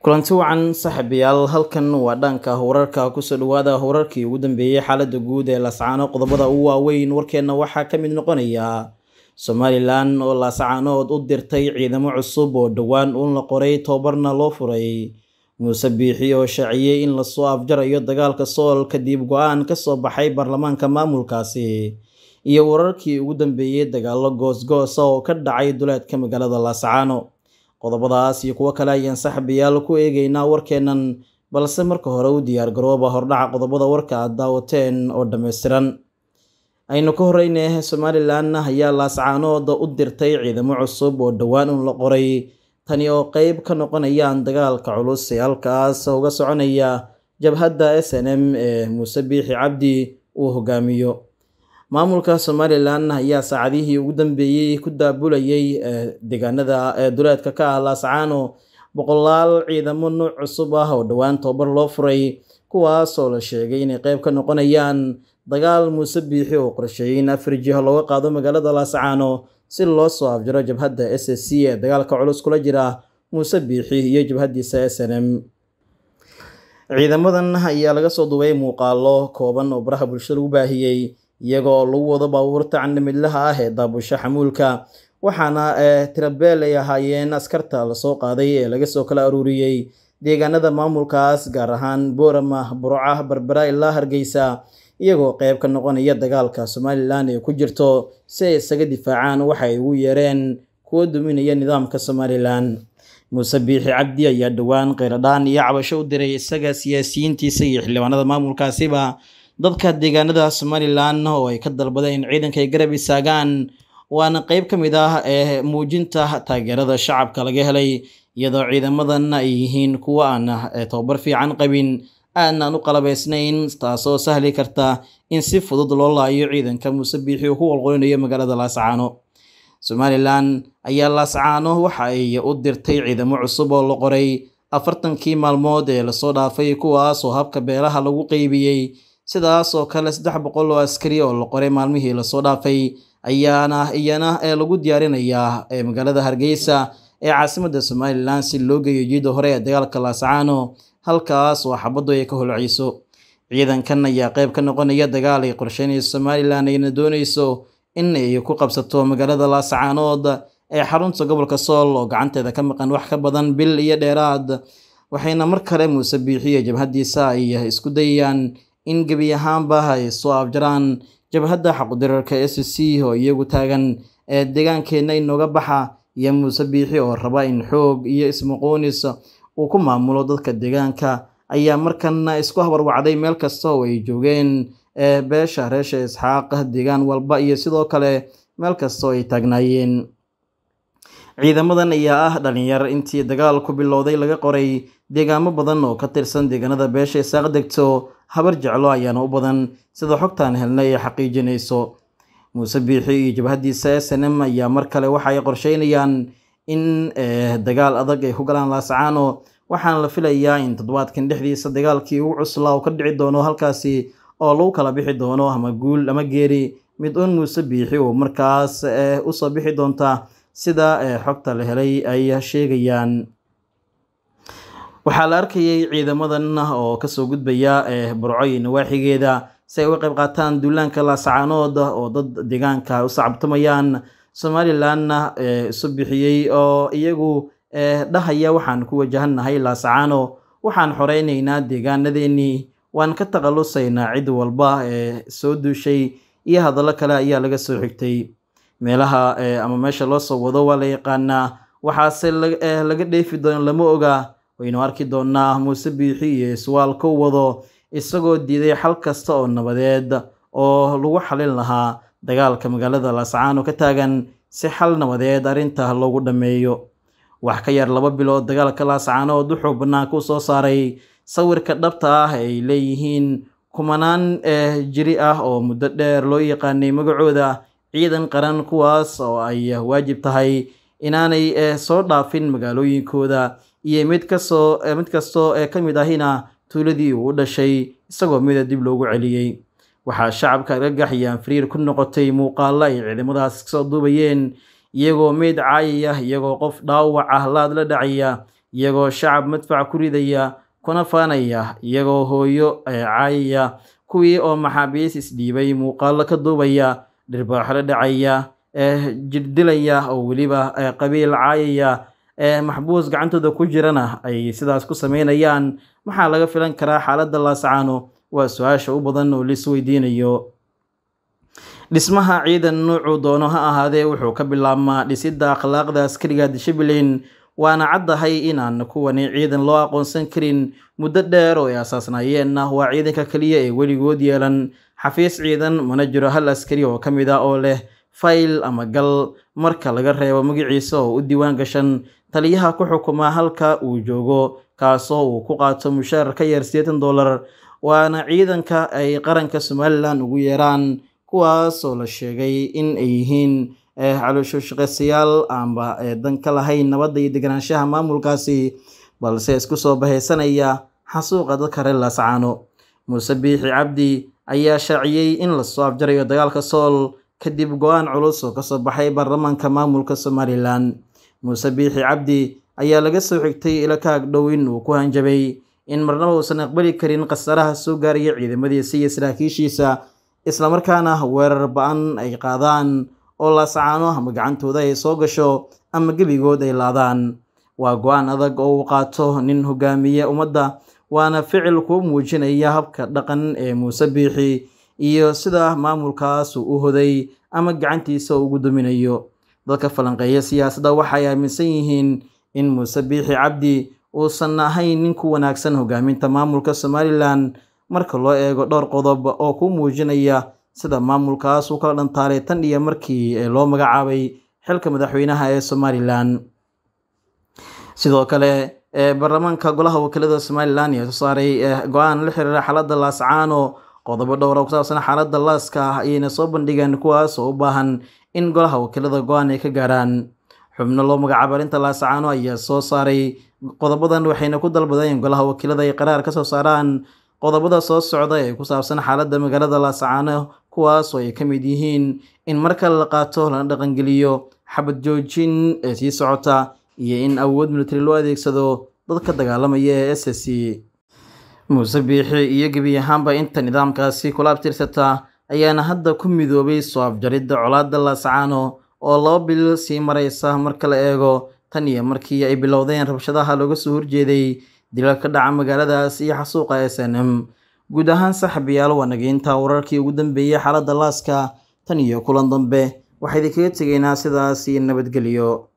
kulanti wacan saaxiibayaal halkan waa dhanka wararka kusoo dhawaada wararkii ugu dambeeyey xaaladda guud ee laascaano qodobada ugu waaweyn warkeenna waxaa ka mid noqonaya somalilan oo laascaanood u dirtay ciidamo cusub oo dhowaan un la qoray tobabarna loo furay muuse biixi oo shaaciyey in lasoo afjarayo dagaalka sool kadib go-aan ka soo baxay baarlamaanka maamulkaasi iyo wararkii ugu dambeeyey dagaalo goosgoosa ah oo ka dhacay duleedka magaalada laascaano qodobadaas iyo kuwo kale ayaan saaxiibayaal ku eegaynaa warkeennan balse marka hore u diyaar garooba hordhaca qodobada warka aad daawateen oo dhammaystiran aynu ka horeyne somalilan ayaa laascaanooda u dirtay ciidamo cusub oo dhowaan un la qoray tani oo qeyb ka noqonayaan dagaalka culus ee halkaas uga soconaya jabhadda s n m ee muuse biixi cabdi uu hogaamiyo maamulka somalilan ayaa saacadihii ugu dambeeyey ku daabulayay eh, deegaanada eh, duleedka ka ah laascaano boqolaal ciidamo nuuc cusub ah oo dhowaan tobar loo furay kuwaasoo la sheegay inay qeyb ka noqonayaan dagaal muuse biixi oo qorsheeyey in afar jiho looga qaado magaalada laascaano si loo soo afjaro jabhadda s s c ee dagaalka culus kula jira muuse biixi iyo jabhaddiisa s n m ciidamadan ayaa laga soo duway muuqaalo kooban oo baraha bulshada lagu baahiyey iyagoo lagu wado baabuurta candhamidlaha ah ee daabusha xamuulka waxaana eh, tirabeel ay ahaayeen askarta lasoo qaaday ee laga soo kala aruuriyey deegaanada maamulkaas gaar ahaan boorama burca barbera ilaa hargeysa iyagoo qayb ka noqonaya dagaalka somalilan ee ku jirto si ay isaga difaacaan waxa ay ugu yeereen kuwa duminaya nidaamka somalilan muuse biixi cabdi ayaa dhowaan kheyradhaan iyo cabasho u diray isaga siyaasiyiintiisa iyo xildhibaanada maamulkaasiba dadka deegaanada somalilan oo ay ka dalbadeen in ciidanka ay garab istaagaan waana qeyb ka mid ah ee eh, muujinta taageerada shacabka laga helay iyadoo ciidamadan ay yihiin kuwa aan eh, tobabar fiican qabin aanaan u qalabaysnayn taasoo sahli karta in si fudud loo laayo ciidanka muuse biixi uu ku walqolinayo magaalada laascaano somalilan ayaa laascaano waxa ay u dirtay ciidamo cusub oo la qoray afartankii maalmood ee lasoo dhaafay kuwaasoo habka beelaha lagu qeybiyey sidaasoo kale saddex boqol oo askari oo la qoray maalmihii lasoo dhaafay ayaana iyana ee lagu diyaarinayaa ee magaalada hargeysa ee caasimadda somalilan si loo geeyo jida hore ee dagaalka laasacaano halkaas oo xabaddu ay ka holcayso ciidankan ayaa qayb ka noqonaya dagaal ay qorsheynayso somalilan ayna doonayso in ay ku qabsato magaalada laasacaanood ee xarunta gobolka sool oo gacanteeda ka maqan wax ka badan bil iyo dheeraad waxayna mar kale muuse biixiyo jabhadiisa ay isku dayayaan in gebi ahaanba ay soo afjaraan jabhadda xaqdirarka s c oo iyagu taagan ee deegaankeenna inooga baxa iyo muuse biixi oo raba in xoog iyo ismaqoonis uu ku maamulo dadka deegaanka ayaa markana isku habarwacday meel kasta oo ay joogeen ee beesha reesha isxaaq deegaan walba iyo sidoo kale meel kasta oo ay taagnaayeen ciidamadan ayaa ah dhallinyar intii dagaalku bilowday laga qoray deegaamo badan oo ka tirsan deegaanada beesha isaaq degto habar jeclo ayaana u badan sida xogtaan helnay ay xaqiijinayso muuse biixi iyo jabhadiisa s n m ayaa mar kale waxa ay qorsheynayaan in eh, dagaal adag ay ku galaan laasacaano waxaana la filayaa in toddobaadkan dhexdiisa dagaalkii ugu cuslaa uu ka dhici doono halkaasi oo lagu kala bixi doono ama guul ama geeri mid uun muuse biixi oo markaas eh, usoo bixi doontaa sida xogta eh, la helay ay sheegayaan waxaa la arkayay ciidamadan ah oo kasoo gudbaya eh, burco iyo nawaaxigeeda si ay uga qayb qaataan duulaanka laasacaanood oo dad deegaanka u sacabtamayaan somalilanna eh, isu bixiyey oo iyagu dhahaya waxaan ku wajahannahay laasacaano waxaan xoreynaynaa deegaanadeennii waan ka taqalusaynaa cid walba ee soo duushay iyo hadallo kale ayaa laga soo xigtay meelaha eh, ama meesha loosoo wado waa la yaqaanaa waxaase eh, laga dheefi doono lama ogaa waynu arki doonaa muuse biixi iyo iswaal ka wado isagoo diiday xal kasta oo nabadeed oo lagu xalin lahaa dagaalka magaalada lascaan ka taagan si xal nabadeed arrinta loogu dhammeeyo wax ka yar laba bilood dagaalka laascaan oo duxuu banaanka soo saaray sawirka dhabta ah ay leeyihiin kumanaan eh, jiri ah oo muddo dheer loo yaqaanay magacooda ciidan qaran kuwaas oo ay waajib tahay inaanay eh, soo dhaafin magaalooyinkooda iyo mid kasoo eh, mid kastoo ee eh, ka mid ahina tuuladii uu u dhashay isagoo mida dib loogu celiyey waxaa shacabka argagax iyo anfariir ku noqotay muuqaallo ay ciidamadaas kasoo duubayeen iyagoo meyd caayaya iyagoo qof dhaawac ah laad la dhacaya iyagoo shacab madfac ku ridaya kuna faanaya iyagoo hooyo ee caayaya kuwii oo maxaabiis isdhiibay muuqaallo ka duubaya dhirbaxlo dhacaya jidh eh, jirdilaya oo weliba eh, qabiil caayaya eh, maxbuus gacantooda ku jirana ay sidaas ku samaynayaan maxaa laga filan karaa xaaladda laascaano waa su-aasha u badan oo lis weydiinayo dhismaha ciidan nuucuu doono ha ahaadee wuxuu ka bilaabmaa dhisidda akhlaaqda askariga dishiblin waana caddahay inaan kuwani ciidan loo aqoonsan karin muddo dheer oo ay aasaasnaayeenna waa ciidanka keliya ee weligood yeelan xafiis ciidan mana jiro hal askari oo ka mid ah oo leh fayl ama gal marka laga reebo magiciisa oo u diiwaan gashan taliyaha ku xukuma halka uu joogo kaasoo uu ku qaato mushaarar ka yar siddeetan dollar waana ciidanka ay qaranka somalilan ugu yeeraan kuwaas oo la sheegay in ay yihiin caloosho shaqeysayaal aanba dan ka lahayn nabadda iyo deganaanshaha maamulkaasi balse isku soo bahaysanaya xasuuqa dadka reer laascaano muuse biixi cabdi ayaa shaaciyey in lasoo afjarayo dagaalka sool kadib go-aan culus oo kasoo baxay baarlamaanka maamulka somalilan muuse biixi cabdi ayaa laga soo xigtay ila kaag kaagdhowin uu ku hanjabay in marnaba uusan aqbali karin khasaraha soo gaaraya ciidamadiisa iyo saraakiishiisa islamarkaana weerar ba-an ay qaadaan oo laascaano ama gacantooda ay soo gasho ama gebigood ay laadaan waa go-aan adag oo uu qaato nin hogaamiye ummadda waana ficil kuu muujinaya habka dhaqan ee muuse biixi iyo sida maamulkaasu u hoday ama gacantiisa ugu duminayo dadka falanqeeya siyaasadda waxa aaminsan yihiin in muuse biixi cabdi uusan ahayn nin ku wanaagsan hogaaminta maamulka somalilan marka loo eego dhowr qodob oo kuu muujinaya sida maamulkaas uu kala dhantaalay tan iyo markii loo magacaabay xilka madaxweynaha ee somalilan sidoo kale baarlamaanka golaha wakiilada somalilan ayaa soo saaray go-aan la xiriira xaaladda laascaano qodobo dhowra ah ku saabsan xaaladda laaska ah ayayna soo bandhigeen kuwaas oo u baahan in golaha wakiilada go-aan ay ka gaaraan xubno loo magacaabo arrinta laasacaano ayaa soo saaray qodobadan waxayna ku dalbadeen in golaha wakiilada ay qaraar ka soo saaraan qodobada soo socda ee ku saabsan xaaladda magaalada laascaano kuwaas oo ay ka mid yihiin in marka la qaato lana dhaqangeliyo xabad joojin ee sii socota iyo in awood militari loo adeegsado dadka dagaalamaya ee s s c muuse biixi iyo gebi ahaanba inta nidaamkaasi kula abtirsata ayaana hadda ku midoobay soo afjaridda colaadda laascaano oo laba bil sii maraysa marka la eego tan iyo markii ay bilowdeen rabshadaha looga soo horjeeday dilaal ka dhaca magaaladaas iyo xasuuqa s n m guud ahaan saaxiibayaal waa naga wararkii ugu dambeeyey xaaladda laaska tan iyo kulan dambe waxaa idinkaga tegaynaa sidaas iyo nabadgelyo